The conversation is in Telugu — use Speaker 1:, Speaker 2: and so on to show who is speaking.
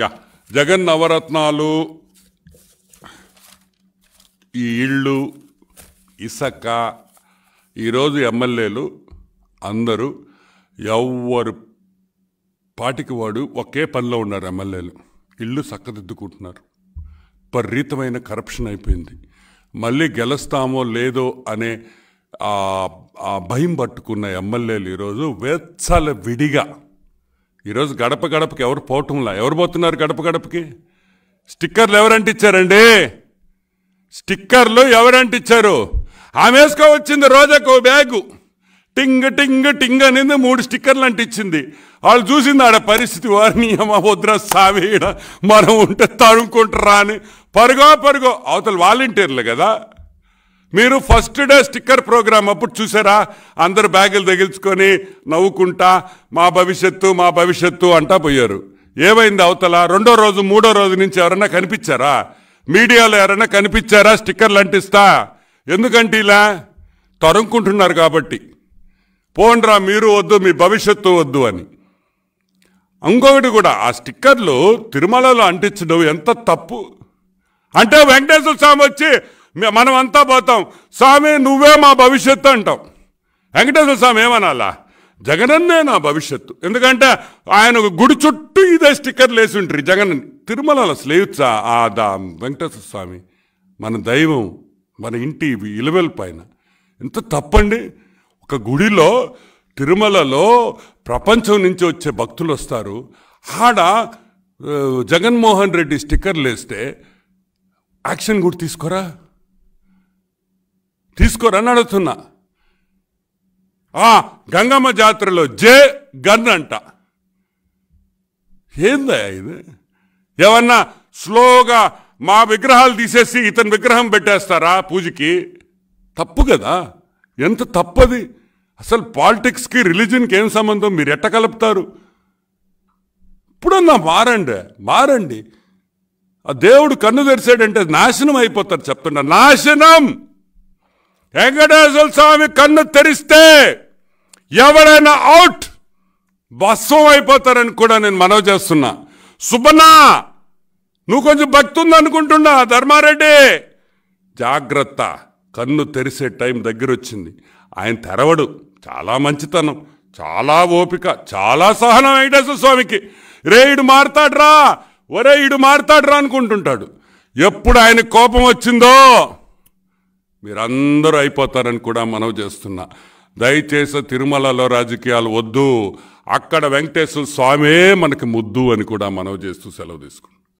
Speaker 1: యా జగన్ నవరత్నాలు ఈ ఇళ్ళు ఇసక ఈరోజు ఎమ్మెల్యేలు అందరూ ఎవరు పాటికి వాడు ఒకే పనిలో ఉన్నారు ఎమ్మెల్యేలు ఇల్లు చక్కదిద్దుకుంటున్నారు పరీతమైన కరప్షన్ అయిపోయింది మళ్ళీ గెలుస్తామో లేదో అనే భయం పట్టుకున్న ఎమ్మెల్యేలు ఈరోజు వేత్సల విడిగా ఈరోజు గడప గడపకి ఎవరు పోవటంలా ఎవరు పోతున్నారు గడప గడపకి స్టిక్కర్లు ఎవరంటే ఇచ్చారండి స్టిక్కర్లు ఎవరంటే ఇచ్చారు ఆమె వేసుకోవచ్చింది రోజాకు బ్యాగు టింగ్ టింగ్ టింగ్ అనేది మూడు స్టిక్కర్లు అంటించింది వాళ్ళు చూసింది ఆడ పరిస్థితి వారిని వద్ర సావేడ మనం ఉంటే తడుముకుంటారా అని పరుగో పరుగో అవతల వాలంటీర్లు కదా మీరు ఫస్ట్ డే స్టిక్కర్ ప్రోగ్రాం అప్పుడు చూసారా అందరు బ్యాగులు తగిల్చుకొని నవ్వుకుంటా మా భవిష్యత్తు మా భవిష్యత్తు అంటా పోయారు ఏమైంది అవతల రెండో రోజు మూడో రోజు నుంచి ఎవరైనా కనిపించారా మీడియాలో ఎవరైనా కనిపించారా స్టిక్కర్లు అంటిస్తా ఎందుకంటే ఇలా తరుముకుంటున్నారు కాబట్టి పోండ్రా మీరు వద్దు మీ భవిష్యత్తు వద్దు అని ఇంకొకటి కూడా ఆ స్టిక్కర్లు తిరుమలలో అంటించడం ఎంత తప్పు అంటే వెంకటేశ్వర స్వామి వచ్చి మనం అంతా పోతాం స్వామి నువ్వే మా భవిష్యత్తు అంటాం వెంకటేశ్వర స్వామి ఏమనాలా జగనన్నే నా భవిష్యత్తు ఎందుకంటే ఆయన గుడి చుట్టూ ఇదే స్టిక్కర్లు వేసి ఉంటారు జగన్ తిరుమలలో స్లేయుచ్చా ఆ దా వెంకటేశ్వర స్వామి మన దైవం మన ఇంటి ఇలవెల పైన ఎంత తప్పండి ఒక గుడిలో తిరుమలలో ప్రపంచం నుంచి వచ్చే భక్తులు వస్తారు ఆడ జగన్మోహన్ రెడ్డి స్టిక్కర్లు వేస్తే యాక్షన్ కూడా తీసుకోరా తీసుకోరని అడుగుతున్నా ఆ గంగమ్మ జాతరలో జే గన్ అంట ఏందా ఇది ఏమన్నా స్లోగా మా విగ్రహాలు తీసేసి ఇతని విగ్రహం పెట్టేస్తారా పూజకి తప్పు కదా ఎంత తప్పది అసలు పాలిటిక్స్కి రిలీజన్కి ఏం సంబంధం మీరు ఎట్ట కలుపుతారు ఇప్పుడన్నా మారండి మారండి ఆ దేవుడు కన్ను తెరిచాడంటే నాశనం అయిపోతారు చెప్తున్నా నాశనం వెంకటేశ్వర స్వామి కన్ను తెరిస్తే ఎవరైనా అవుట్ భస్వం అయిపోతారని కూడా నేను మనవి చేస్తున్నా సుబ్బన్నా నువ్వు కొంచెం భక్తి ఉందనుకుంటున్నా ధర్మారెడ్డి జాగ్రత్త కన్ను తెరిసే టైం దగ్గర వచ్చింది ఆయన తెరవడు చాలా మంచితనం చాలా ఓపిక చాలా సహనం వెంకటేశ్వర స్వామికి రే ఇడు మారుతాడ్రా ఒరే ఇడు మారుతాడ్రా అనుకుంటుంటాడు ఎప్పుడు ఆయన కోపం వచ్చిందో మీరందరూ అయిపోతారని కూడా మనవి చేస్తున్నా దయచేసి తిరుమలలో రాజకీయాలు వద్దు అక్కడ వెంకటేశ్వర స్వామే మనకి ముద్దు అని కూడా మనవి చేస్తూ సెలవు తీసుకున్నాం